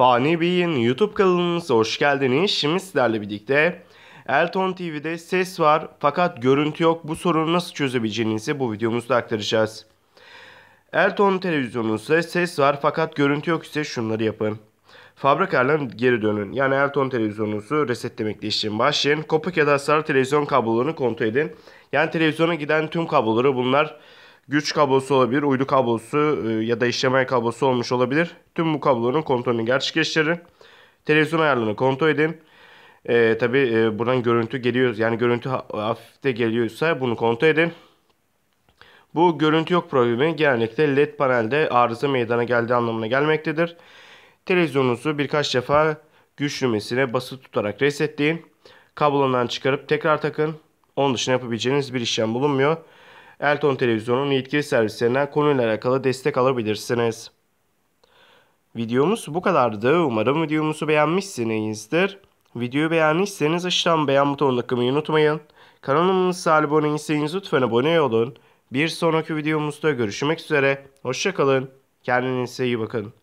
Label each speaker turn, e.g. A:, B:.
A: Fani Bey'in YouTube kanalımıza hoş geldiniz. Şimdi sizlerle birlikte Elton TV'de ses var fakat görüntü yok. Bu sorunu nasıl çözebileceğinizi bu videomuzda aktaracağız. Elton televizyonunuzda ses var fakat görüntü yok ise şunları yapın. Fabrikalardan geri dönün. Yani Elton televizyonunuzu resetlemekle işlem başlayın. Kopuk ya da sarı televizyon kablolarını kontrol edin. Yani televizyona giden tüm kabloları bunlar güç kablosu olabilir, uydu kablosu e, ya da işleme kablosu olmuş olabilir. Tüm bu kabloların kontrolünü gerçekleştirin. Televizyon ayarlarını kontrol edin. E, Tabi e, buradan görüntü geliyor. Yani görüntü hafif de geliyorsa bunu kontrol edin. Bu görüntü yok problemi genellikle led panelde arıza meydana geldiği anlamına gelmektedir. Televizyonunuzu birkaç defa güç düğmesine basılı tutarak resetleyin. Kablondan çıkarıp tekrar takın. Onun dışında yapabileceğiniz bir işlem bulunmuyor. Elton Televizyonu'nun yetkili servislerinden konuyla alakalı destek alabilirsiniz. Videomuz bu kadardı. Umarım videomuzu beğenmişsinizdir. Videoyu beğenmişseniz aşağıdan beğen butonuna tıklamayı unutmayın. Kanalımıza abone değilseniz lütfen abone olun. Bir sonraki videomuzda görüşmek üzere. Hoşçakalın. Kendinize iyi bakın.